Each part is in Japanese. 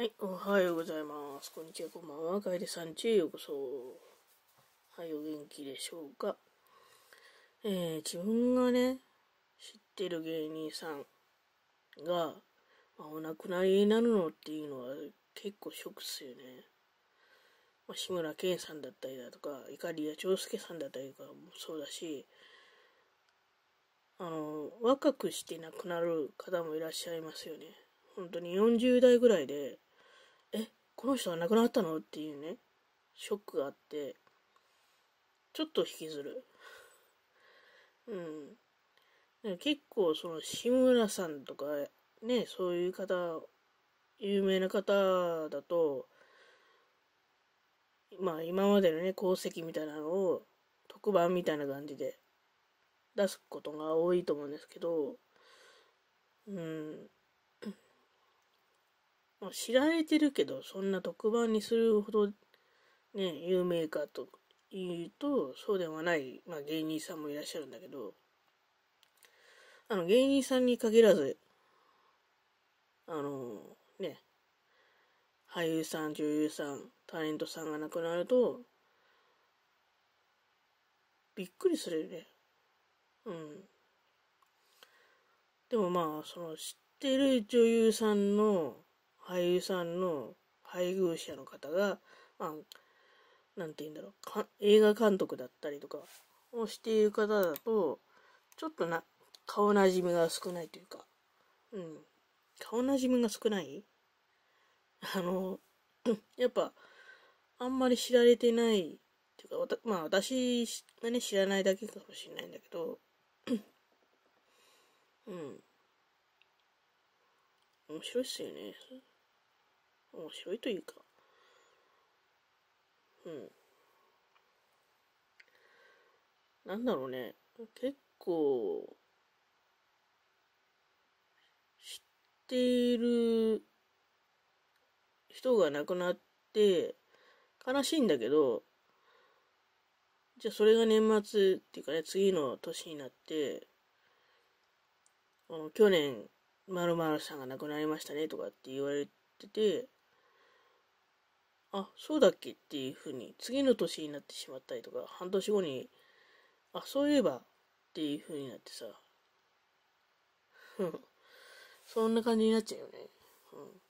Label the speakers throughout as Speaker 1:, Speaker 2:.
Speaker 1: はい、おはようございます。こんにちは、こんばんは。かでさんちへようこそ。はい、お元気でしょうか。えー、自分がね、知ってる芸人さんが、まあ、お亡くなりになるのっていうのは結構ショックっすよね。まあ、志村けんさんだったりだとか、りや長介さんだったりとかもそうだし、あの、若くして亡くなる方もいらっしゃいますよね。本当に40代ぐらいで、この人が亡くなったのっていうね、ショックがあって、ちょっと引きずる。うん。でも結構その志村さんとかね、そういう方、有名な方だと、まあ今までのね、功績みたいなのを特番みたいな感じで出すことが多いと思うんですけど、うん。まあ、知られてるけど、そんな特番にするほど、ね、有名かと言うと、そうではない、まあ、芸人さんもいらっしゃるんだけど、あの、芸人さんに限らず、あの、ね、俳優さん、女優さん、タレントさんが亡くなると、びっくりするよね。うん。でもまあ、その知ってる女優さんの俳優さんの配偶者の方が、まあ、て言うんだろう映画監督だったりとかをしている方だと、ちょっとな、顔なじみが少ないというか、うん、顔なじみが少ないあの、やっぱ、あんまり知られてない、っていうか、まあ私がね、知らないだけかもしれないんだけど、うん。面白いっすよね。面白いというか、うん。なんだろうね、結構、知っている人が亡くなって、悲しいんだけど、じゃあそれが年末っていうかね、次の年になって、去年、まるさんが亡くなりましたねとかって言われてて、あ、そうだっけっていうふうに、次の年になってしまったりとか、半年後に、あ、そういえばっていうふうになってさ、そんな感じになっちゃうよね。うん。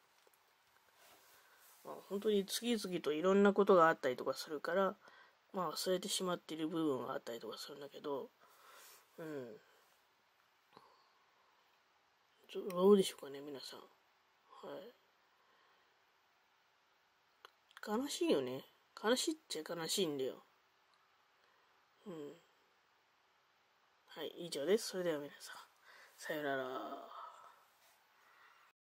Speaker 1: まあ、本当に次々といろんなことがあったりとかするから、まあ忘れてしまっている部分があったりとかするんだけど、うん。どうでしょうかね、皆さん。はい。悲しいよね。悲しいっちゃ悲しいんだよ。うん。はい、以上です。それでは皆さん、さよなら。